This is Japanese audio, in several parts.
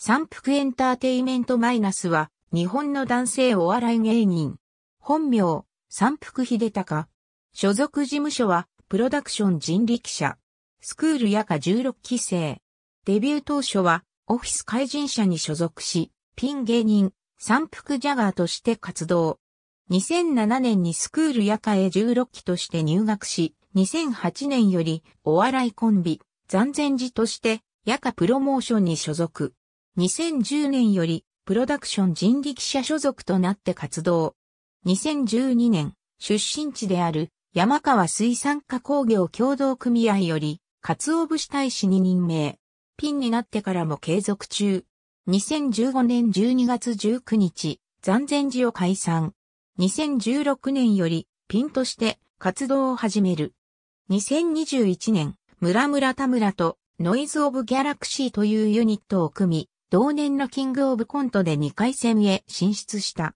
三福エンターテイメントマイナスは、日本の男性お笑い芸人。本名、三福秀隆。所属事務所は、プロダクション人力車。スクール夜間16期生。デビュー当初は、オフィス怪人社に所属し、ピン芸人、三福ジャガーとして活動。2007年にスクール夜間へ16期として入学し、2008年よりお笑いコンビ、残前寺として、夜間プロモーションに所属。2010年より、プロダクション人力車所属となって活動。2012年、出身地である山川水産加工業協同組合より、鰹節大使に任命。ピンになってからも継続中。2015年12月19日、残前寺を解散。2016年より、ピンとして活動を始める。2021年、村村田村とノイズ・オブ・ギャラクシーというユニットを組み、同年のキングオブコントで2回戦へ進出した。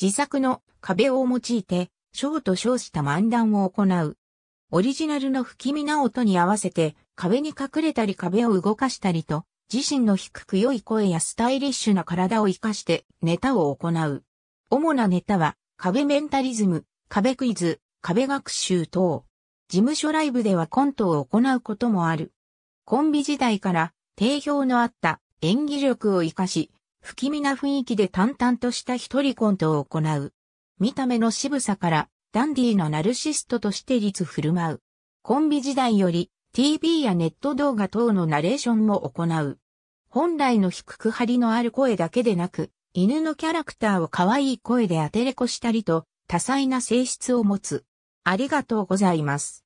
自作の壁を用いて、ショーと称した漫談を行う。オリジナルの不気味な音に合わせて、壁に隠れたり壁を動かしたりと、自身の低く良い声やスタイリッシュな体を活かしてネタを行う。主なネタは、壁メンタリズム、壁クイズ、壁学習等。事務所ライブではコントを行うこともある。コンビ時代から定評のあった演技力を活かし、不気味な雰囲気で淡々とした一人コントを行う。見た目の渋さから、ダンディーなナルシストとして立振る舞う。コンビ時代より、TV やネット動画等のナレーションも行う。本来の低く張りのある声だけでなく、犬のキャラクターを可愛い声で当てれこしたりと、多彩な性質を持つ。ありがとうございます。